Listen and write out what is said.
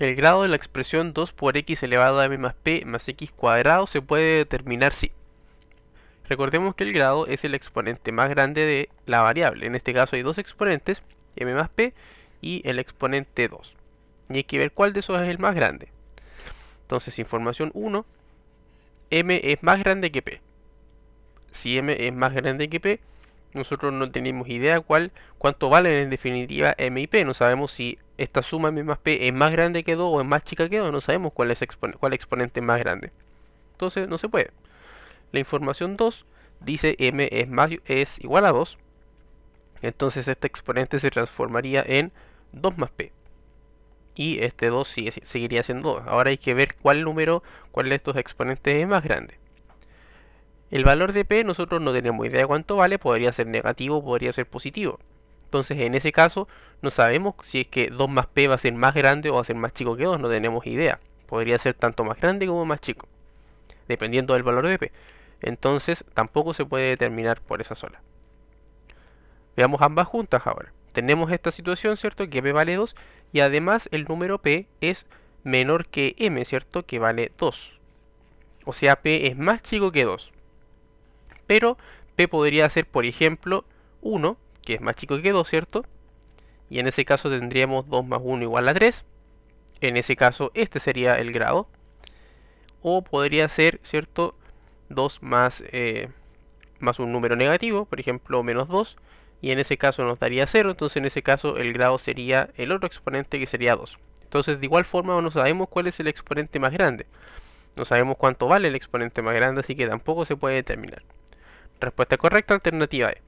El grado de la expresión 2 por x elevado a m más p más x cuadrado se puede determinar si. Recordemos que el grado es el exponente más grande de la variable. En este caso hay dos exponentes, m más p y el exponente 2. Y hay que ver cuál de esos es el más grande. Entonces, información 1, m es más grande que p. Si m es más grande que p, nosotros no tenemos idea cuál, cuánto valen en definitiva M y P. No sabemos si esta suma M más P es más grande que 2 o es más chica que 2. No sabemos cuál es cuál exponente es más grande. Entonces no se puede. La información 2 dice M es, igual a 2. Entonces este exponente se transformaría en 2 más P. Y este 2 seguiría siendo 2. Ahora hay que ver cuál número, cuál de estos exponentes es más grande. El valor de P nosotros no tenemos idea de cuánto vale, podría ser negativo, podría ser positivo. Entonces en ese caso no sabemos si es que 2 más P va a ser más grande o va a ser más chico que 2, no tenemos idea. Podría ser tanto más grande como más chico, dependiendo del valor de P. Entonces tampoco se puede determinar por esa sola. Veamos ambas juntas ahora. Tenemos esta situación, ¿cierto? Que P vale 2 y además el número P es menor que M, ¿cierto? Que vale 2. O sea, P es más chico que 2. Pero P podría ser, por ejemplo, 1, que es más chico que 2, ¿cierto? Y en ese caso tendríamos 2 más 1 igual a 3. En ese caso este sería el grado. O podría ser, ¿cierto? 2 más, eh, más un número negativo, por ejemplo, menos 2. Y en ese caso nos daría 0, entonces en ese caso el grado sería el otro exponente que sería 2. Entonces de igual forma no sabemos cuál es el exponente más grande. No sabemos cuánto vale el exponente más grande, así que tampoco se puede determinar. Respuesta correcta, alternativa E.